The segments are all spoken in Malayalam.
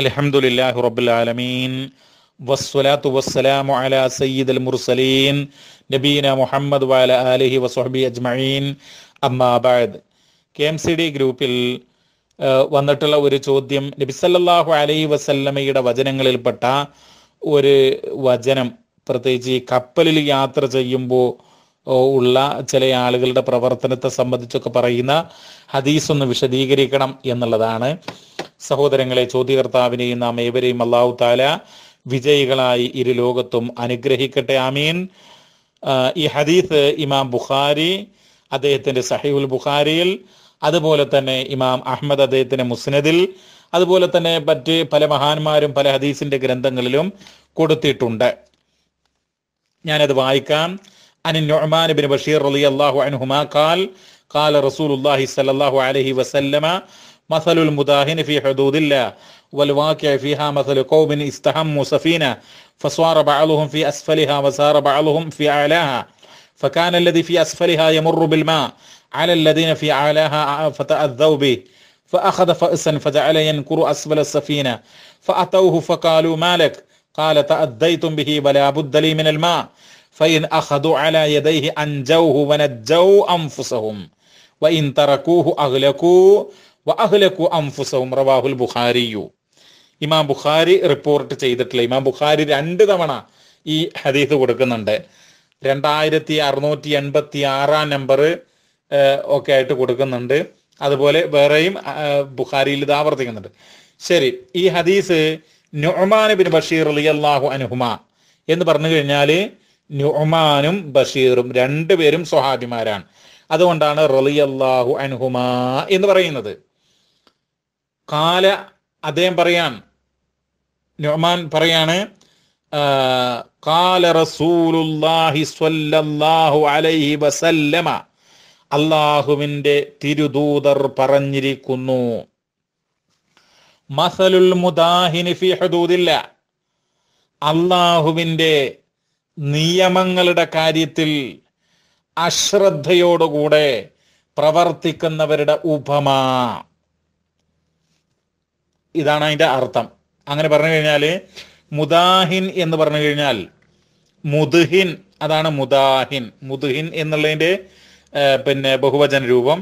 അലഹമുല്ലാഹു റബുലാലമീൻ വസ്സലാത്തു വസ്സലാമു അലാ സയ്യിദ് മുർസലീൻ നബീന മുഹമ്മദ് വാല അലഹി വസ്ഹബി അജ്മീൻ അമ്മാബാദ് കെ എം സി ഡി ഗ്രൂപ്പിൽ വന്നിട്ടുള്ള ഒരു ചോദ്യം നബി നബിസല്ലാഹു അലൈഹി വസല്ലമയുടെ വചനങ്ങളിൽപ്പെട്ട ഒരു വചനം പ്രത്യേകിച്ച് ഈ കപ്പലിൽ യാത്ര ചെയ്യുമ്പോൾ ഉള്ള ചില ആളുകളുടെ പ്രവർത്തനത്തെ സംബന്ധിച്ചൊക്കെ പറയുന്ന ഹദീസ് ഒന്ന് വിശദീകരിക്കണം എന്നുള്ളതാണ് സഹോദരങ്ങളെ ചോദ്യകർത്താവിനെയും നാം ഏവരെയും അള്ളാഹു താല വിജയികളായി ഇരു ലോകത്തും അനുഗ്രഹിക്കട്ടെ ആമീൻ ഈ ഹദീസ് ഇമാം ബുഖാരി അദ്ദേഹത്തിന്റെ സഹീബുൽ ബുഖാരിയിൽ അതുപോലെ തന്നെ ഇമാം അഹമ്മദ് അദ്ദേഹത്തിന്റെ മുസ്നദിൽ അതുപോലെ തന്നെ മറ്റ് പല മഹാന്മാരും പല ഹദീസിന്റെ ഗ്രന്ഥങ്ങളിലും കൊടുത്തിട്ടുണ്ട് ഞാനത് വായിക്കാം അനിൻ നൊഹ്മാൻ ബിൻ ബഷീർ അലി അള്ളാഹു അൻഹുമാ കാല റസൂൽ അലഹി വസല്ലമ مثل المداهن في حدود الله والواقع فيها مثل قوم استهموا سفينة فصار بعضهم في أسفلها وصار بعضهم في أعلاها فكان الذي في أسفلها يمر بالماء على الذين في أعلاها فتأذوا به فأخذ فأسا فجعل ينكر أسفل السفينة فأتوه فقالوا مالك قال تأديتم به ولا بد لي من الماء فإن أخذوا على يديه أنجوه ونجوا أنفسهم وإن تركوه أغلقوا അംഫുസവും റവാഹുൽ ബുഖാരിയു ഇമാം ബുഖാരി റിപ്പോർട്ട് ചെയ്തിട്ടില്ല ഇമാം ബുഖാരി രണ്ട് തവണ ഈ ഹദീസ് കൊടുക്കുന്നുണ്ട് രണ്ടായിരത്തി അറുന്നൂറ്റി എൺപത്തി ആറാം നമ്പർ ഒക്കെ ആയിട്ട് കൊടുക്കുന്നുണ്ട് അതുപോലെ വേറെയും ബുഖാരിയിൽ ഇത് ആവർത്തിക്കുന്നുണ്ട് ശരി ഈ ഹദീസ് നുഹ്മാൻ ബിൻ ബഷീർ അലി അള്ളാഹു അനുഹുമ എന്ന് പറഞ്ഞു കഴിഞ്ഞാൽ നുഹ്മാനും ബഷീറും രണ്ടുപേരും സ്വഹാബിമാരാണ് അതുകൊണ്ടാണ് റളിയല്ലാഹു അൻഹുമാ എന്ന് പറയുന്നത് കാല അദ്ദേഹം പറയാണ് നൊമാൻ പറയാണ് കാല റസൂലുല്ലാഹി സ്വല്ലല്ലാഹു അലൈഹി വസല്ലമ അള്ളാഹുവിൻ്റെ തിരുദൂതർ പറഞ്ഞിരിക്കുന്നു മസലുൽ മുദാഹിനി ഫി ഹദൂദില്ല അള്ളാഹുവിൻ്റെ നിയമങ്ങളുടെ കാര്യത്തിൽ അശ്രദ്ധയോടുകൂടെ പ്രവർത്തിക്കുന്നവരുടെ ഉപമ ഇതാണ് അതിന്റെ അർത്ഥം അങ്ങനെ പറഞ്ഞു കഴിഞ്ഞാൽ മുദാഹിൻ എന്ന് പറഞ്ഞു കഴിഞ്ഞാൽ മുദുഹിൻ അതാണ് മുദാഹിൻ മുദുഹിൻ എന്നുള്ളതിൻ്റെ പിന്നെ ബഹുവചന രൂപം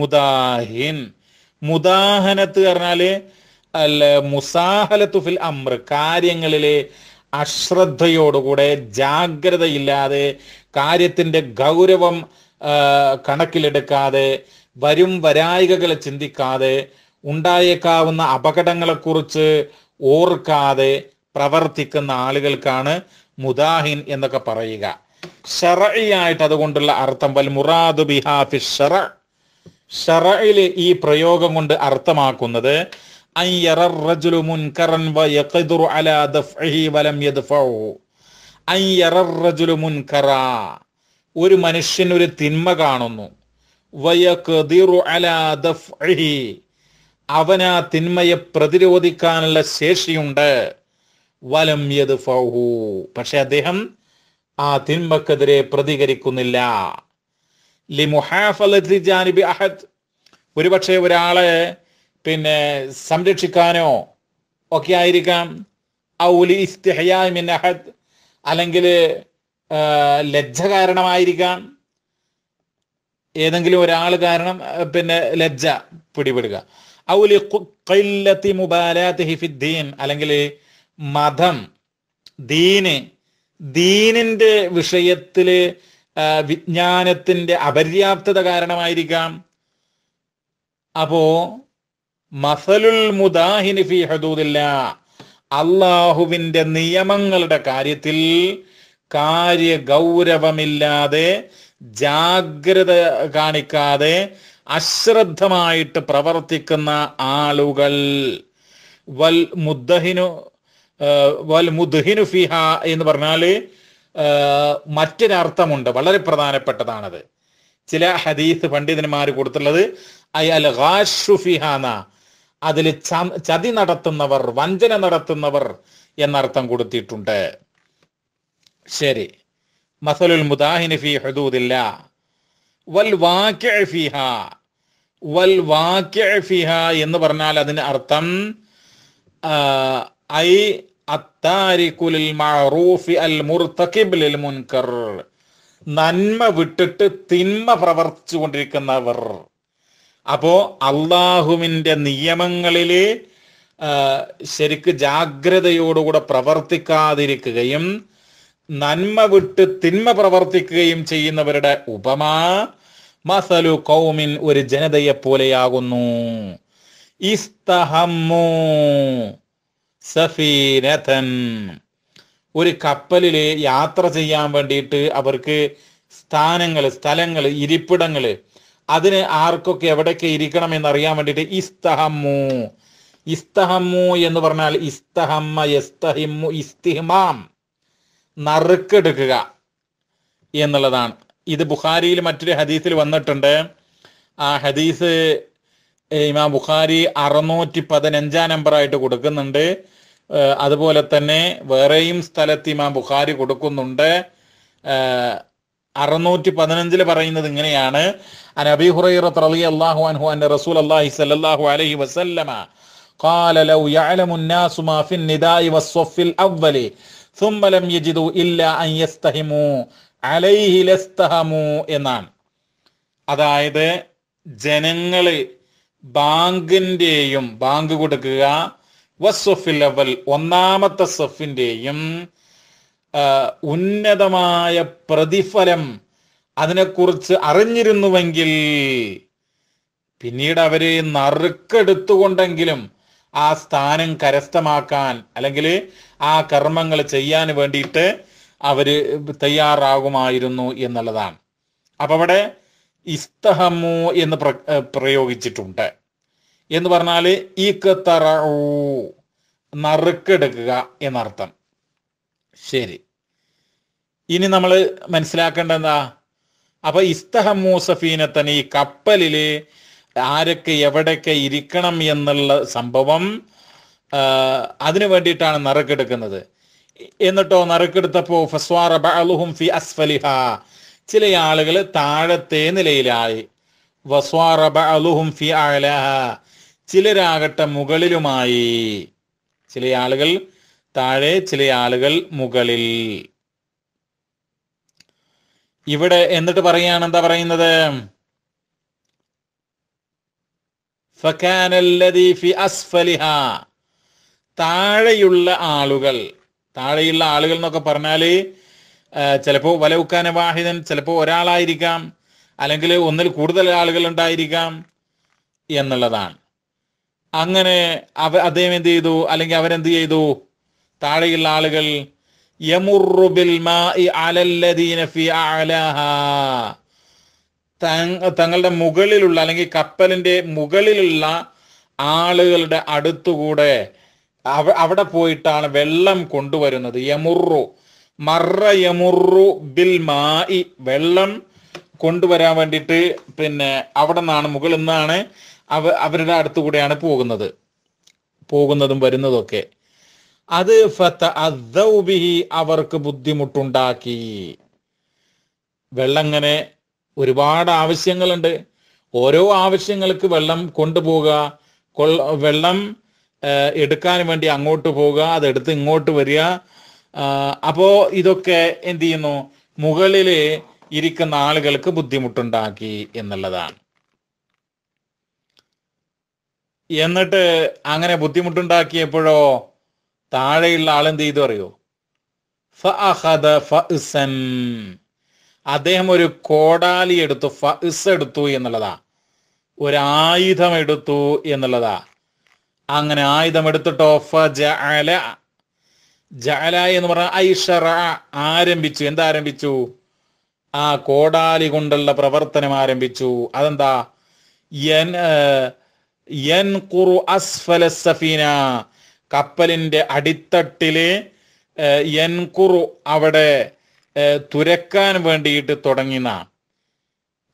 മുദാഹിൻ മുദാഹനത്ത് പറഞ്ഞാല് അല്ല മുസാഹലത്തു ഫിൽ അമ്ര കാര്യങ്ങളിലെ അശ്രദ്ധയോടുകൂടെ ജാഗ്രതയില്ലാതെ കാര്യത്തിന്റെ ഗൗരവം കണക്കിലെടുക്കാതെ വരും വരായികകളെ ചിന്തിക്കാതെ ഉണ്ടായേക്കാവുന്ന അപകടങ്ങളെക്കുറിച്ച് ഓർക്കാതെ പ്രവർത്തിക്കുന്ന ആളുകൾക്കാണ് മുദാഹിൻ എന്നൊക്കെ പറയുക ഷറയായിട്ട് അതുകൊണ്ടുള്ള അർത്ഥം വൽ മുറാദ് ബിഹാഫി ഷറ ഷറയിൽ ഈ പ്രയോഗം കൊണ്ട് അർത്ഥമാക്കുന്നത് ഒരു മനുഷ്യൻ ഒരു തിന്മ കാണുന്നു അവന് ആ തിന്മയെ പ്രതിരോധിക്കാനുള്ള ശേഷിയുണ്ട് വലം യത് ഫൗഹു പക്ഷെ അദ്ദേഹം ആ തിന്മക്കെതിരെ പ്രതികരിക്കുന്നില്ല ലിമുഹാഫലി അഹദ് ഒരുപക്ഷെ ഒരാളെ പിന്നെ സംരക്ഷിക്കാനോ ഒക്കെ ആയിരിക്കാം ഔലി ഇസ്തിഹയാമിൻ അഹദ് അല്ലെങ്കിൽ ലജ്ജ കാരണമായിരിക്കാം ഏതെങ്കിലും ഒരാൾ കാരണം പിന്നെ ലജ്ജ പിടിപെടുക അല്ലെങ്കിൽ മതം ദീന് ദീനിന്റെ വിഷയത്തില് വിജ്ഞാനത്തിന്റെ അപര്യാപ്തത കാരണമായിരിക്കാം അപ്പോ മസലുൽ മുദാഹിനി ഫി ഹദൂദില്ല അള്ളാഹുവിന്റെ നിയമങ്ങളുടെ കാര്യത്തിൽ കാര്യ ഗൗരവമില്ലാതെ ജാഗ്രത കാണിക്കാതെ അശ്രദ്ധമായിട്ട് പ്രവർത്തിക്കുന്ന ആളുകൾ വൽ മുദ്ദഹിനു വൽ മുദ്ഹിനു ഫിഹ എന്ന് പറഞ്ഞാൽ മറ്റൊരർത്ഥമുണ്ട് വളരെ പ്രധാനപ്പെട്ടതാണത് ചില ഹദീസ് പണ്ഡിതന്മാർ കൊടുത്തുള്ളത് അയാൽ ഫിഹാന അതിൽ ചതി നടത്തുന്നവർ വഞ്ചന നടത്തുന്നവർ എന്നർത്ഥം കൊടുത്തിട്ടുണ്ട് ശരി മസലുൽ മുദാഹിനു ഫി ഹദൂദില്ല വൽ വൽ എന്ന് പറഞ്ഞാൽ അതിന് അർത്ഥം ഐ അത്താരിക്കുലിൽ മറൂഫി അൽ മുർത്തഖിബിലിൽ മുൻകർ നന്മ വിട്ടിട്ട് തിന്മ പ്രവർത്തിച്ചു കൊണ്ടിരിക്കുന്നവർ അപ്പോ അള്ളാഹുവിന്റെ നിയമങ്ങളില് ശരിക്ക് ജാഗ്രതയോടുകൂടെ പ്രവർത്തിക്കാതിരിക്കുകയും നന്മ വിട്ട് തിന്മ പ്രവർത്തിക്കുകയും ചെയ്യുന്നവരുടെ ഉപമ മസലു കൗമിൻ ഒരു ജനതയെ പോലെയാകുന്നു ഒരു കപ്പലിൽ യാത്ര ചെയ്യാൻ വേണ്ടിയിട്ട് അവർക്ക് സ്ഥാനങ്ങൾ സ്ഥലങ്ങൾ ഇരിപ്പിടങ്ങൾ അതിന് ആർക്കൊക്കെ എവിടെയൊക്കെ ഇരിക്കണം എന്നറിയാൻ വേണ്ടിയിട്ട് ഇസ്തഹമ്മു ഇസ്തഹമ്മു എന്ന് പറഞ്ഞാൽ ഇസ്തഹമ്മ ഇസ്തഹിമ്മു ഇസ്തിഹ്മാം നറുക്കെടുക്കുക എന്നുള്ളതാണ് ഇത് ബുഖാരിയിൽ മറ്റൊരു ഹദീസിൽ വന്നിട്ടുണ്ട് ആ ഹദീസ് ഇമാം ബുഖാരി അറുന്നൂറ്റി പതിനഞ്ചാം നമ്പറായിട്ട് കൊടുക്കുന്നുണ്ട് അതുപോലെ തന്നെ വേറെയും സ്ഥലത്ത് ഇമാം ബുഖാരി കൊടുക്കുന്നുണ്ട് അറുന്നൂറ്റി പതിനഞ്ചിൽ പറയുന്നത് ഇങ്ങനെയാണ് അനബി ഹുറൈറത്ത് റളി അള്ളാഹു അൻഹു അൻ റസൂൽ അള്ളാഹി സല്ലല്ലാഹു അലൈഹി വസല്ലമ قال لو يعلم الناس ما في النداء സുമ്മലം യജിദു ഇല്ല അയ്യസ്തഹിമു അലൈഹിലസ്തഹമു എന്നാണ് അതായത് ജനങ്ങള് ബാങ്കിൻ്റെയും ബാങ്ക് കൊടുക്കുക വസ്സുഫിൽ അവൽ ഒന്നാമത്തെ സഫിൻ്റെയും ഉന്നതമായ പ്രതിഫലം അതിനെക്കുറിച്ച് അറിഞ്ഞിരുന്നുവെങ്കിൽ പിന്നീട് അവരെ നറുക്കെടുത്തുകൊണ്ടെങ്കിലും ആ സ്ഥാനം കരസ്ഥമാക്കാൻ അല്ലെങ്കിൽ ആ കർമ്മങ്ങൾ ചെയ്യാൻ വേണ്ടിയിട്ട് അവർ തയ്യാറാകുമായിരുന്നു എന്നുള്ളതാണ് അപ്പൊ അവിടെ ഇസ്തഹമു എന്ന് പ്രയോഗിച്ചിട്ടുണ്ട് എന്ന് പറഞ്ഞാൽ ഈ കത്തറൂ നറുക്കെടുക്കുക എന്നർത്ഥം ശരി ഇനി നമ്മൾ മനസ്സിലാക്കേണ്ട എന്താ അപ്പൊ ഇസ്തഹമു സഫീനത്തൻ ഈ കപ്പലില് ആരൊക്കെ എവിടെയൊക്കെ ഇരിക്കണം എന്നുള്ള സംഭവം അതിനു വേണ്ടിയിട്ടാണ് നറുക്കെടുക്കുന്നത് എന്നിട്ടോ നറുക്കെടുത്തപ്പോ ഫി അസ്ഫലിഹ ചില ആളുകൾ താഴത്തെ നിലയിലായി ഫി ചിലരാകട്ടെ മുകളിലുമായി ചില ആളുകൾ താഴെ ചില ആളുകൾ മുകളിൽ ഇവിടെ എന്നിട്ട് പറയാണ് എന്താ പറയുന്നത് താഴെയുള്ള ആളുകൾ താഴെയുള്ള ആളുകൾ എന്നൊക്കെ പറഞ്ഞാൽ ചിലപ്പോൾ വലവുക്കാന വാഹിദൻ ചിലപ്പോൾ ഒരാളായിരിക്കാം അല്ലെങ്കിൽ ഒന്നിൽ കൂടുതൽ ആളുകൾ ഉണ്ടായിരിക്കാം എന്നുള്ളതാണ് അങ്ങനെ അവ അദ്ദേഹം എന്ത് ചെയ്തു അല്ലെങ്കിൽ അവരെന്ത് ചെയ്തു താഴെയുള്ള ആളുകൾ യമുറുബിൽ തങ്ങളുടെ മുകളിലുള്ള അല്ലെങ്കിൽ കപ്പലിന്റെ മുകളിലുള്ള ആളുകളുടെ അടുത്തുകൂടെ അവ അവിടെ പോയിട്ടാണ് വെള്ളം കൊണ്ടുവരുന്നത് യമുറു മറ യമുറു ബിൽ മായി വെള്ളം കൊണ്ടുവരാൻ വേണ്ടിയിട്ട് പിന്നെ അവിടെ നിന്നാണ് മുകളിൽ നിന്നാണ് അവ അവരുടെ അടുത്തുകൂടെയാണ് പോകുന്നത് പോകുന്നതും വരുന്നതൊക്കെ അത് ഫത്ത അവർക്ക് ബുദ്ധിമുട്ടുണ്ടാക്കി വെള്ളം ഒരുപാട് ആവശ്യങ്ങളുണ്ട് ഓരോ ആവശ്യങ്ങൾക്ക് വെള്ളം കൊണ്ടുപോകുക വെള്ളം എടുക്കാൻ വേണ്ടി അങ്ങോട്ട് പോവുക അതെടുത്ത് ഇങ്ങോട്ട് വരിക അപ്പോൾ ഇതൊക്കെ എന്ത് ചെയ്യുന്നു മുകളിൽ ഇരിക്കുന്ന ആളുകൾക്ക് ബുദ്ധിമുട്ടുണ്ടാക്കി എന്നുള്ളതാണ് എന്നിട്ട് അങ്ങനെ ബുദ്ധിമുട്ടുണ്ടാക്കിയപ്പോഴോ താഴെയുള്ള ആൾ എന്ത് ചെയ്തു അറിയോ ഫ അദ്ദേഹം ഒരു കോടാലി എടുത്തു ഫസ് എടുത്തു എന്നുള്ളതാ ഒരു ആയുധം എടുത്തു എന്നുള്ളതാ അങ്ങനെ ആയുധം എടുത്തിട്ടോ ജഅല ജഅല എന്ന് പറഞ്ഞ ഐഷറ ആരംഭിച്ചു എന്താരംഭിച്ചു ആ കോടാലി കൊണ്ടുള്ള പ്രവർത്തനം ആരംഭിച്ചു അതെന്താ യൻ കുറു അസ്ഫല സഫീന കപ്പലിന്റെ അടിത്തട്ടിലെ യൻകുറു അവിടെ തുരക്കാൻ വേണ്ടിയിട്ട് തുടങ്ങിയതാണ്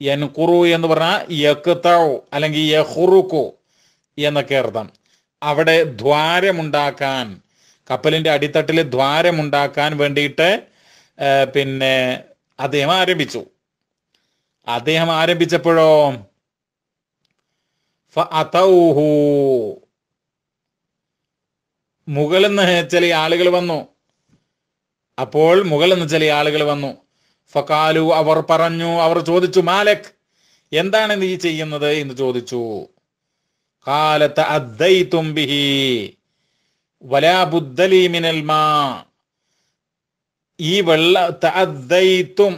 യൻകുറു എന്ന് പറഞ്ഞാൽ യക്താവോ അല്ലെങ്കിൽ യഹുറുക്കു എന്നൊക്കെ അർത്ഥം അവിടെ ദ്വാരമുണ്ടാക്കാൻ കപ്പലിന്റെ അടിത്തട്ടിൽ ദ്വാരമുണ്ടാക്കാൻ വേണ്ടിയിട്ട് പിന്നെ അദ്ദേഹം ആരംഭിച്ചു അദ്ദേഹം ആരംഭിച്ചപ്പോഴോ മുകളിൽ നിന്ന് ചില ആളുകൾ വന്നു അപ്പോൾ മുകളിൽ നിന്ന് ചില ആളുകൾ വന്നു ഫക്കാലു അവർ പറഞ്ഞു അവർ ചോദിച്ചു മാലക് എന്താണ് നീ ചെയ്യുന്നത് എന്ന് ചോദിച്ചു കാലത്ത് അദ്ദൈ തുംബിഹി വലാബുദ്ധലി മിനൽമാ ഈ വെള്ള തദ്ദൈത്തും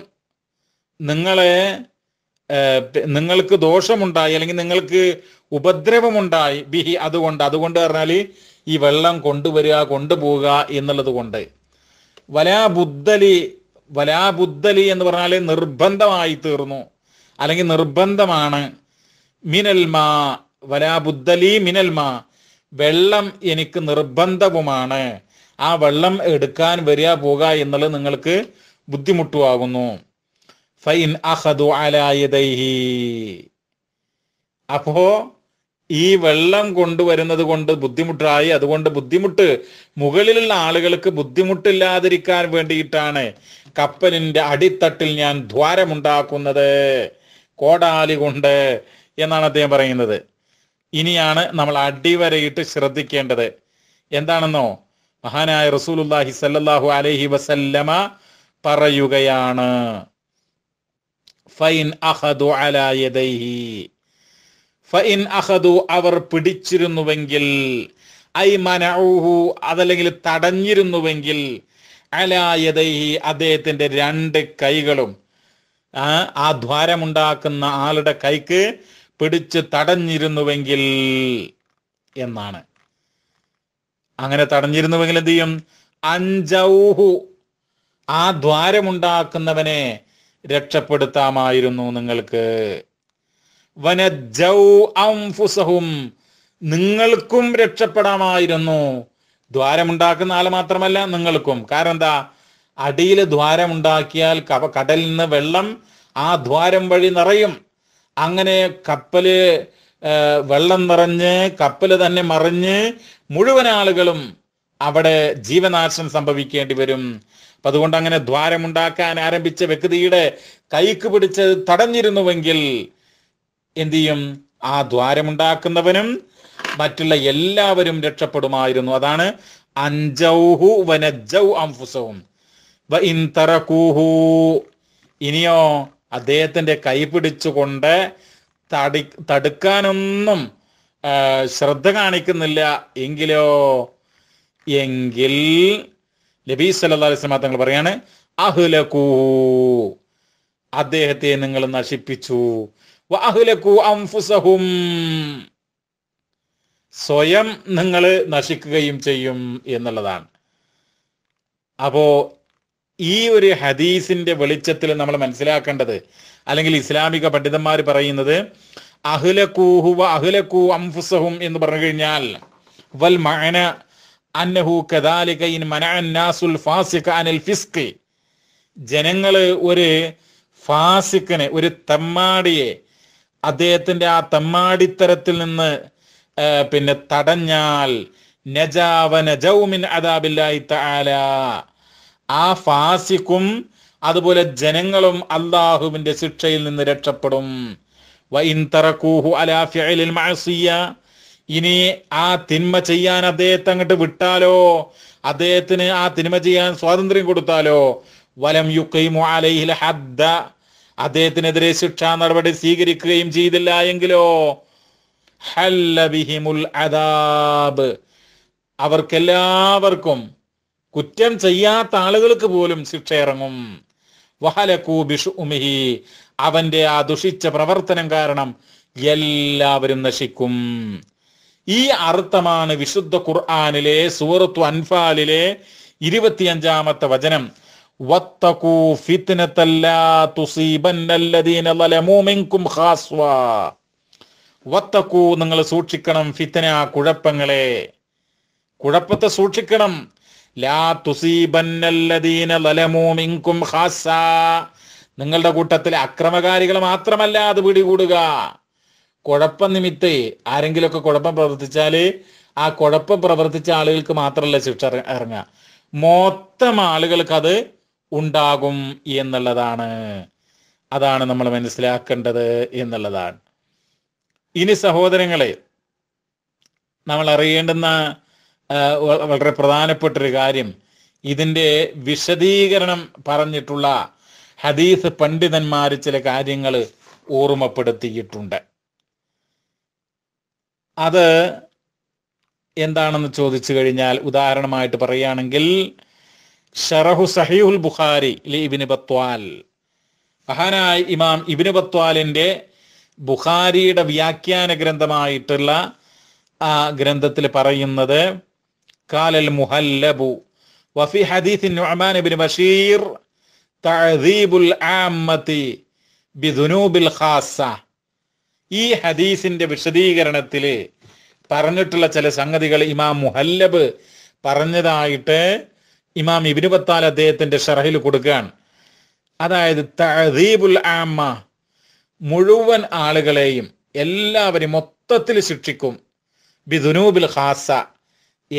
നിങ്ങളെ നിങ്ങൾക്ക് ദോഷമുണ്ടായി അല്ലെങ്കിൽ നിങ്ങൾക്ക് ഉപദ്രവമുണ്ടായി ബിഹി അതുകൊണ്ട് അതുകൊണ്ട് പറഞ്ഞാൽ ഈ വെള്ളം കൊണ്ടുവരിക കൊണ്ടുപോവുക എന്നുള്ളത് കൊണ്ട് വലാ വലാബുദ്ധലി വലാ എന്ന് പറഞ്ഞാൽ നിർബന്ധമായി തീർന്നു അല്ലെങ്കിൽ നിർബന്ധമാണ് മിനൽമാ വലാബുദ്ധലി വലാ വെള്ളം എനിക്ക് നിർബന്ധവുമാണ് ആ വെള്ളം എടുക്കാൻ വരിക പോക എന്നുള്ളത് നിങ്ങൾക്ക് ബുദ്ധിമുട്ടുമാകുന്നു ഫൈൻ അഹദു അലായതൈഹി അപ്പോ ഈ വെള്ളം കൊണ്ടുവരുന്നത് കൊണ്ട് ബുദ്ധിമുട്ടായി അതുകൊണ്ട് ബുദ്ധിമുട്ട് മുകളിലുള്ള ആളുകൾക്ക് ബുദ്ധിമുട്ടില്ലാതിരിക്കാൻ വേണ്ടിയിട്ടാണ് കപ്പലിന്റെ അടിത്തട്ടിൽ ഞാൻ ദ്വാരമുണ്ടാക്കുന്നത് കോടാലി കൊണ്ട് എന്നാണ് അദ്ദേഹം പറയുന്നത് ഇനിയാണ് നമ്മൾ അടിവരയിട്ട് ശ്രദ്ധിക്കേണ്ടത് എന്താണെന്നോ മഹാനായ റസൂലുല്ലാഹി സല്ലാഹു അലഹി വസല്ലമ പറയുകയാണ് ഫൈൻ അഹദു അലായദൈഹി ഫഇൻ അഹദു അവർ പിടിച്ചിരുന്നുവെങ്കിൽ ഐ മനഊഹു അതല്ലെങ്കിൽ തടഞ്ഞിരുന്നുവെങ്കിൽ അലായദൈഹി അദ്ദേഹത്തിന്റെ രണ്ട് കൈകളും ആ ദ്വാരമുണ്ടാക്കുന്ന ആളുടെ കൈക്ക് പിടിച്ച് തടഞ്ഞിരുന്നുവെങ്കിൽ എന്നാണ് അങ്ങനെ തടഞ്ഞിരുന്നുവെങ്കിൽ എന്ത് ചെയ്യും അഞ്ചൗഹു ആ ദ്വാരമുണ്ടാക്കുന്നവനെ രക്ഷപ്പെടുത്താമായിരുന്നു നിങ്ങൾക്ക് അംഫുസഹും നിങ്ങൾക്കും രക്ഷപ്പെടാമായിരുന്നു ദ്വാരമുണ്ടാക്കുന്ന ആൾ മാത്രമല്ല നിങ്ങൾക്കും കാരണം എന്താ അടിയിൽ ദ്വാരമുണ്ടാക്കിയാൽ കടലിൽ നിന്ന് വെള്ളം ആ ദ്വാരം വഴി നിറയും അങ്ങനെ കപ്പല് വെള്ളം നിറഞ്ഞ് കപ്പൽ തന്നെ മറിഞ്ഞ് മുഴുവൻ ആളുകളും അവിടെ ജീവനാശം സംഭവിക്കേണ്ടി വരും അപ്പൊ അതുകൊണ്ട് അങ്ങനെ ദ്വാരമുണ്ടാക്കാൻ ആരംഭിച്ച വ്യക്തിയുടെ കൈക്ക് പിടിച്ച് തടഞ്ഞിരുന്നുവെങ്കിൽ എന്തു ചെയ്യും ആ ദ്വാരമുണ്ടാക്കുന്നവനും മറ്റുള്ള എല്ലാവരും രക്ഷപ്പെടുമായിരുന്നു അതാണ് അഞ്ചൗഹു വനജൗ അംഫുസവും ഇനിയോ അദ്ദേഹത്തിന്റെ കൈ പിടിച്ചുകൊണ്ട് തടി തടുക്കാനൊന്നും ശ്രദ്ധ കാണിക്കുന്നില്ല എങ്കിലോ എങ്കിൽ നബീ സല്ലാ അലൈഹി തങ്ങൾ പറയാണ് അഹ്ലകൂ അദ്ദേഹത്തെ നിങ്ങൾ നശിപ്പിച്ചു അംഫുസഹും സ്വയം നിങ്ങൾ നശിക്കുകയും ചെയ്യും എന്നുള്ളതാണ് അപ്പോ ഈ ഒരു ഹദീസിന്റെ വെളിച്ചത്തിൽ നമ്മൾ മനസ്സിലാക്കേണ്ടത് അല്ലെങ്കിൽ ഇസ്ലാമിക പണ്ഡിതന്മാർ പറയുന്നത് അഹുലക്കൂഹുവ അഹുലക്കൂ അംഫുസഹും എന്ന് പറഞ്ഞു കഴിഞ്ഞാൽ വൽ മഅന അന്നഹു കദാലിക ഇൻ ഫാസിഖ അനിൽ ഫിസ്ക് ജനങ്ങൾ ഒരു ഫാസിക്കനെ ഒരു തമ്മാടിയെ അദ്ദേഹത്തിന്റെ ആ തെമ്മാടിത്തരത്തിൽ നിന്ന് പിന്നെ തടഞ്ഞാൽ നജാവനജൗമിൻ അദാബില്ലായി താല ആ ഫാസിക്കും അതുപോലെ ജനങ്ങളും അള്ളാഹുവിന്റെ ശിക്ഷയിൽ നിന്ന് രക്ഷപ്പെടും ഇനി ആ തിന്മ ചെയ്യാൻ അദ്ദേഹത്തെ അങ്ങോട്ട് വിട്ടാലോ അദ്ദേഹത്തിന് ആ തിന്മ ചെയ്യാൻ സ്വാതന്ത്ര്യം കൊടുത്താലോ വലം യുക്കൈമു അലൈഹിൽ ഹദ്ദ അദ്ദേഹത്തിനെതിരെ ശിക്ഷാ നടപടി സ്വീകരിക്കുകയും ചെയ്തില്ല എങ്കിലോ ഹല്ലബിഹിമുൽ അദാബ് അവർക്കെല്ലാവർക്കും കുറ്റം ചെയ്യാത്ത ആളുകൾക്ക് പോലും ശിക്ഷ ഇറങ്ങും വഹലക്കൂബിഷ് ഉമിഹി അവന്റെ ആ ദുഷിച്ച പ്രവർത്തനം കാരണം എല്ലാവരും നശിക്കും ഈ അർത്ഥമാണ് വിശുദ്ധ ഖുർആാനിലെ സൂറത്തു അൻഫാലിലെ ഇരുപത്തിയഞ്ചാമത്തെ വചനം നിങ്ങൾ സൂക്ഷിക്കണം ഫിത്തന കുഴപ്പങ്ങളെ കുഴപ്പത്തെ സൂക്ഷിക്കണം ലാ തുസീബന്നല്ലദീന ലലമൂ മിങ്കും ഖാസ നിങ്ങളുടെ കൂട്ടത്തിലെ അക്രമകാരികൾ മാത്രമല്ല അത് പിടികൂടുക കുഴപ്പം നിമിത്തേ ആരെങ്കിലുമൊക്കെ കുഴപ്പം പ്രവർത്തിച്ചാൽ ആ കുഴപ്പം പ്രവർത്തിച്ച ആളുകൾക്ക് മാത്രമല്ല ശിക്ഷ ഇറങ്ങുക മൊത്തം ആളുകൾക്ക് അത് ഉണ്ടാകും എന്നുള്ളതാണ് അതാണ് നമ്മൾ മനസ്സിലാക്കേണ്ടത് എന്നുള്ളതാണ് ഇനി സഹോദരങ്ങളെ നമ്മൾ അറിയേണ്ടുന്ന വളരെ പ്രധാനപ്പെട്ടൊരു കാര്യം ഇതിൻ്റെ വിശദീകരണം പറഞ്ഞിട്ടുള്ള ഹദീസ് പണ്ഡിതന്മാർ ചില കാര്യങ്ങൾ ഓർമ്മപ്പെടുത്തിയിട്ടുണ്ട് അത് എന്താണെന്ന് ചോദിച്ചു കഴിഞ്ഞാൽ ഉദാഹരണമായിട്ട് പറയുകയാണെങ്കിൽ ഷറഹു സഹീഹുൽ ബുഖാരി ഇബിന് ബത്വാൽ മഹാനായ ഇമാം ഇബിന് ബത്വാലിന്റെ ബുഖാരിയുടെ വ്യാഖ്യാന ഗ്രന്ഥമായിട്ടുള്ള ആ ഗ്രന്ഥത്തിൽ പറയുന്നത് കാലൽ മുഹല്ലബു വഫി ഹദീഫിൻ നുഅമാൻ ഇബ്നു ബഷീർ തഅദീബുൽ ആമ്മത്തി ബിദുനൂബിൽ ഖാസ ഈ ഹദീസിന്റെ വിശദീകരണത്തിൽ പറഞ്ഞിട്ടുള്ള ചില സംഗതികൾ ഇമാം മുഹല്ലബ് പറഞ്ഞതായിട്ട് ഇമാം ഇബിന് പത്താൽ അദ്ദേഹത്തിന്റെ ഷറഹിൽ കൊടുക്കുകയാണ് അതായത് തഴീബുൽ ആമ്മ മുഴുവൻ ആളുകളെയും എല്ലാവരും മൊത്തത്തിൽ ശിക്ഷിക്കും ബിദുനൂബിൽ ഖാസ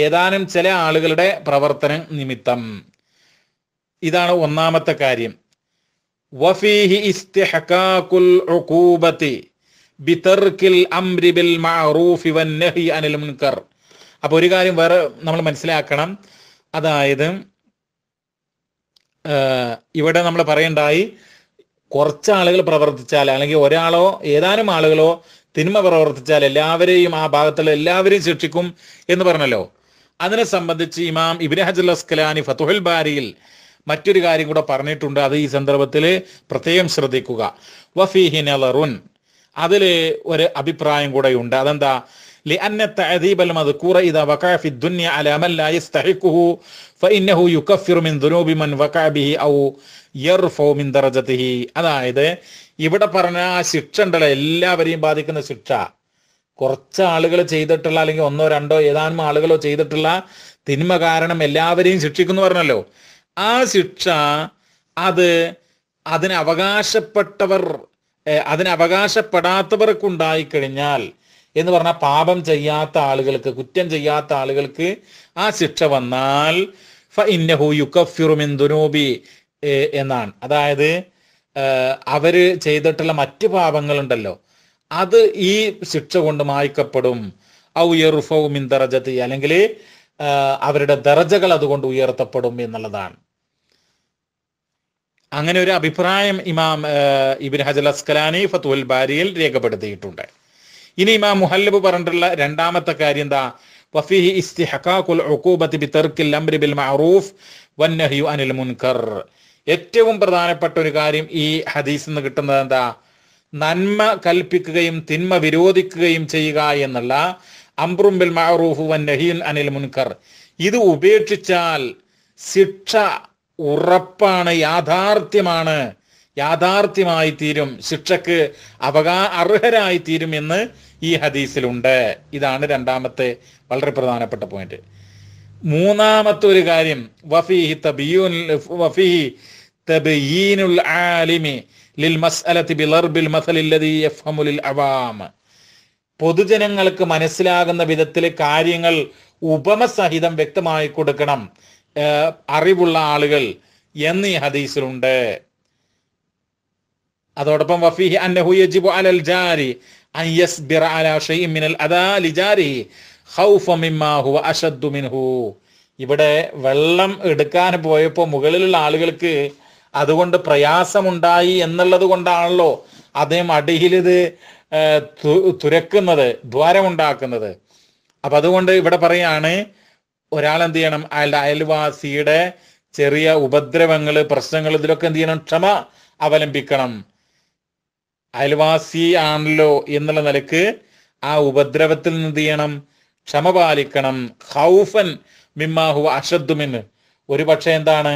ഏതാനും ചില ആളുകളുടെ പ്രവർത്തന നിമിത്തം ഇതാണ് ഒന്നാമത്തെ കാര്യം വഫീഹി ഇസ്തിഹക്കാക്കുൽ ഉഖൂബത്തി അംരി ബിൽ മഅറൂഫി അനിൽ അപ്പോൾ ഒരു കാര്യം വേറെ നമ്മൾ മനസ്സിലാക്കണം അതായത് ഇവിടെ നമ്മൾ പറയണ്ടായി കുറച്ച് ആളുകൾ പ്രവർത്തിച്ചാൽ അല്ലെങ്കിൽ ഒരാളോ ഏതാനും ആളുകളോ തിന്മ പ്രവർത്തിച്ചാൽ എല്ലാവരെയും ആ ഭാഗത്തുള്ള എല്ലാവരെയും ശിക്ഷിക്കും എന്ന് പറഞ്ഞല്ലോ അതിനെ സംബന്ധിച്ച് ഇമാം ഇബിൻ ഹജുൽ അസ്കലാനി ഫതുഹുൽ ബാരിയിൽ മറ്റൊരു കാര്യം കൂടെ പറഞ്ഞിട്ടുണ്ട് അത് ഈ സന്ദർഭത്തിൽ പ്രത്യേകം ശ്രദ്ധിക്കുക വഫീഹിൻ അലറുൻ അതിൽ ഒരു അഭിപ്രായം കൂടെ ഉണ്ട് അതെന്താ لأن التعذيب المذكور إذا وقع في الدنيا على من لا يستحقه فإنه يكفر من ذنوب من وقع به أو يرفع من درجته അതായത് ഇവിടെ പറഞ്ഞ ആ ശിക്ഷ ഉണ്ടല്ലോ എല്ലാവരെയും ബാധിക്കുന്ന ശിക്ഷ കുറച്ച് ആളുകൾ ചെയ്തിട്ടുള്ള അല്ലെങ്കിൽ ഒന്നോ രണ്ടോ ഏതാനും ആളുകളോ ചെയ്തിട്ടുള്ള തിന്മ കാരണം എല്ലാവരെയും ശിക്ഷിക്കുന്നു പറഞ്ഞല്ലോ ആ ശിക്ഷ അത് അതിന് അവകാശപ്പെട്ടവർ അതിന് അവകാശപ്പെടാത്തവർക്കുണ്ടായിക്കഴിഞ്ഞാൽ എന്ന് പറഞ്ഞാൽ പാപം ചെയ്യാത്ത ആളുകൾക്ക് കുറ്റം ചെയ്യാത്ത ആളുകൾക്ക് ആ ശിക്ഷ വന്നാൽ ഇന്നഹു യുക്കഫിറുമിൻ ദുനോബി എന്നാണ് അതായത് അവര് ചെയ്തിട്ടുള്ള പാപങ്ങൾ പാപങ്ങളുണ്ടല്ലോ അത് ഈ ശിക്ഷ കൊണ്ട് മായ്ക്കപ്പെടും ഔ യറുഫൗമിൻ ദറജത്തി അല്ലെങ്കിൽ അവരുടെ ദറജകൾ അതുകൊണ്ട് ഉയർത്തപ്പെടും എന്നുള്ളതാണ് അങ്ങനെ ഒരു അഭിപ്രായം ഇമാം ഇബിൻ ഹജൽ അസ്കലാനി ഫത്തുൽ ബാരിയിൽ രേഖപ്പെടുത്തിയിട്ടുണ്ട് ഇനി ഇമാം മുഹല്ലബ് പറഞ്ഞിട്ടുള്ള രണ്ടാമത്തെ കാര്യം എന്താ വഫീഹി ഇസ്തിഹഖാഖുൽ ഉഖൂബത്തി ബിതർക്കിൽ അംരി ബിൽ മഅറൂഫ് വന്നഹ്യു അനിൽ മുൻകർ ഏറ്റവും പ്രധാനപ്പെട്ട ഒരു കാര്യം ഈ ഹദീസിൽ നിന്ന് കിട്ടുന്നത് എന്താ നന്മ കൽപ്പിക്കുകയും തിന്മ വിരോധിക്കുകയും ചെയ്യുക എന്നുള്ള അംബ്രും ബിൽ മഅറൂഫ് വന്നഹീൻ അനിൽ മുൻകർ ഇത് ഉപേക്ഷിച്ചാൽ ശിക്ഷ ഉറപ്പാണ് യാഥാർത്ഥ്യമാണ് യാഥാർത്ഥ്യമായി തീരും ശിക്ഷക്ക് അവകാ അർഹരായി തീരും എന്ന് ഈ ഹദീസിലുണ്ട് ഇതാണ് രണ്ടാമത്തെ വളരെ പ്രധാനപ്പെട്ട പോയിന്റ് മൂന്നാമത്തെ ഒരു കാര്യം വഫീഹി തബിയുൽ വഫീഹി തബീനുൽ ആലിമി ലിൽ മസ്അലത്തി ബിലർബിൽ യഫ്ഹമു യഫ്ഹമുൽ അവാം പൊതുജനങ്ങൾക്ക് മനസ്സിലാകുന്ന വിധത്തിൽ കാര്യങ്ങൾ ഉപമ സഹിതം വ്യക്തമായി കൊടുക്കണം അറിവുള്ള ആളുകൾ എന്നീ ഹദീസിലുണ്ട് അതോടൊപ്പം വഫീഹി അന്നഹു യജിബു അലൽ ജാരി അൻ യസ്ബിറ അലാ ഷൈഇൻ മിനൽ അദാ ലിജാരിഹി ഖൗഫ മിമ്മാ ഹുവ അശദ്ദു മിൻഹു ഇവിടെ വെള്ളം എടുക്കാൻ പോയപ്പോൾ മുകളിലുള്ള ആളുകൾക്ക് അതുകൊണ്ട് പ്രയാസമുണ്ടായി എന്നുള്ളത് കൊണ്ടാണല്ലോ അദ്ദേഹം അടിയിലിത് തുരക്കുന്നത് ദ്വാരമുണ്ടാക്കുന്നത് അപ്പം അതുകൊണ്ട് ഇവിടെ പറയാണ് ഒരാൾ എന്ത് ചെയ്യണം അയാളുടെ അയൽവാസിയുടെ ചെറിയ ഉപദ്രവങ്ങൾ പ്രശ്നങ്ങൾ ഇതിലൊക്കെ എന്ത് ചെയ്യണം ക്ഷമ അവലംബിക്കണം അയൽവാസി ആണല്ലോ എന്നുള്ള നിലക്ക് ആ ഉപദ്രവത്തിൽ നിന്ന് ചെയ്യണം ക്ഷമ പാലിക്കണം ഹൗഫൻ മിമ്മാഹു അഷദ്ദുമിന് ഒരു പക്ഷേ എന്താണ്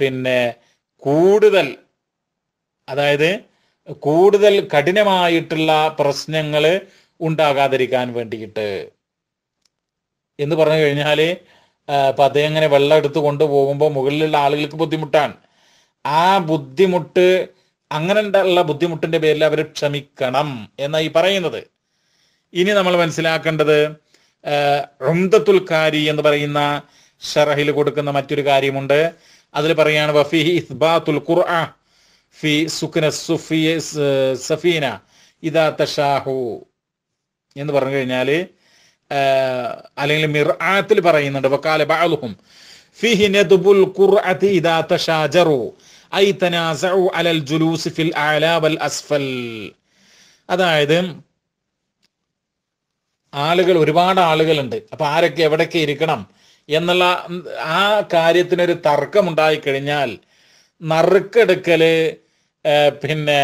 പിന്നെ കൂടുതൽ അതായത് കൂടുതൽ കഠിനമായിട്ടുള്ള പ്രശ്നങ്ങൾ ഉണ്ടാകാതിരിക്കാൻ വേണ്ടിയിട്ട് എന്ന് പറഞ്ഞു കഴിഞ്ഞാൽ പതയെ അങ്ങനെ വെള്ളം എടുത്ത് കൊണ്ടുപോകുമ്പോൾ മുകളിലുള്ള ആളുകൾക്ക് ബുദ്ധിമുട്ടാണ് ആ ബുദ്ധിമുട്ട് അങ്ങനെ ഉള്ള ബുദ്ധിമുട്ടിന്റെ പേരിൽ അവർ ക്ഷമിക്കണം എന്നായി പറയുന്നത് ഇനി നമ്മൾ മനസ്സിലാക്കേണ്ടത് ഋന്ദത്തുൽ കാരി എന്ന് പറയുന്ന ഷറഹിൽ കൊടുക്കുന്ന മറ്റൊരു കാര്യമുണ്ട് അതിൽ പറയാണ് വഫീഹി ഖുർആ ഫി സഫീന ഇദാ തഷാഹു എന്ന് പറഞ്ഞു കഴിഞ്ഞാൽ അല്ലെങ്കിൽ മിർആത്തിൽ പറയുന്നുണ്ട് ബഅലുഹും ഫിഹി നദബുൽ ഇദാ തഷാജറു അലൽ ഫിൽ വൽ അസ്ഫൽ അതായത് ആളുകൾ ഒരുപാട് ആളുകളുണ്ട് അപ്പൊ ആരൊക്കെ എവിടെയൊക്കെ ഇരിക്കണം എന്നുള്ള ആ കാര്യത്തിനൊരു ഉണ്ടായി കഴിഞ്ഞാൽ നറുക്കെടുക്കല് പിന്നെ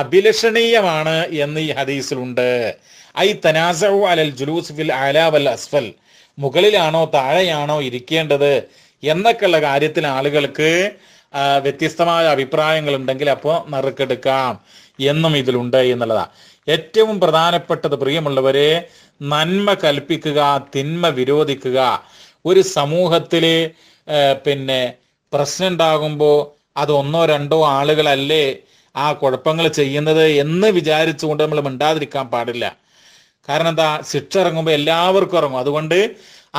അഭിലഷണീയമാണ് എന്ന് ഈ ഹദീസിലുണ്ട് ഐ തനാസവു അലൽ ജുലൂസ് ഫിൽ വൽ അസ്ഫൽ മുകളിലാണോ താഴെയാണോ ഇരിക്കേണ്ടത് എന്നൊക്കെയുള്ള കാര്യത്തിൽ ആളുകൾക്ക് വ്യത്യസ്തമായ അഭിപ്രായങ്ങൾ ഉണ്ടെങ്കിൽ അപ്പോൾ നറുക്കെടുക്കാം എന്നും ഇതിലുണ്ട് എന്നുള്ളതാണ് ഏറ്റവും പ്രധാനപ്പെട്ടത് പ്രിയമുള്ളവരെ നന്മ കൽപ്പിക്കുക തിന്മ വിരോധിക്കുക ഒരു സമൂഹത്തിൽ പിന്നെ പ്രശ്നം ഉണ്ടാകുമ്പോൾ അത് ഒന്നോ രണ്ടോ ആളുകളല്ലേ ആ കുഴപ്പങ്ങൾ ചെയ്യുന്നത് എന്ന് വിചാരിച്ചുകൊണ്ട് നമ്മൾ മിണ്ടാതിരിക്കാൻ പാടില്ല കാരണം എന്താ ശിക്ഷ ഇറങ്ങുമ്പോൾ എല്ലാവർക്കും ഇറങ്ങും അതുകൊണ്ട്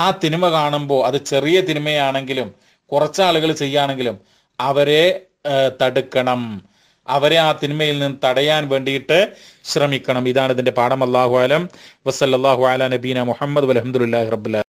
ആ തിന്മ കാണുമ്പോൾ അത് ചെറിയ തിന്മയാണെങ്കിലും കുറച്ചാളുകൾ ചെയ്യുകയാണെങ്കിലും അവരെ തടുക്കണം അവരെ ആ തിന്മയിൽ നിന്ന് തടയാൻ വേണ്ടിയിട്ട് ശ്രമിക്കണം ഇതാണ് ഇതിന്റെ പാഠം അള്ളാഹു ആലം വസല്ലാഹു അല നബീന മുഹമ്മദ് അലഹമുല്ലാ റബ്ബുല്ല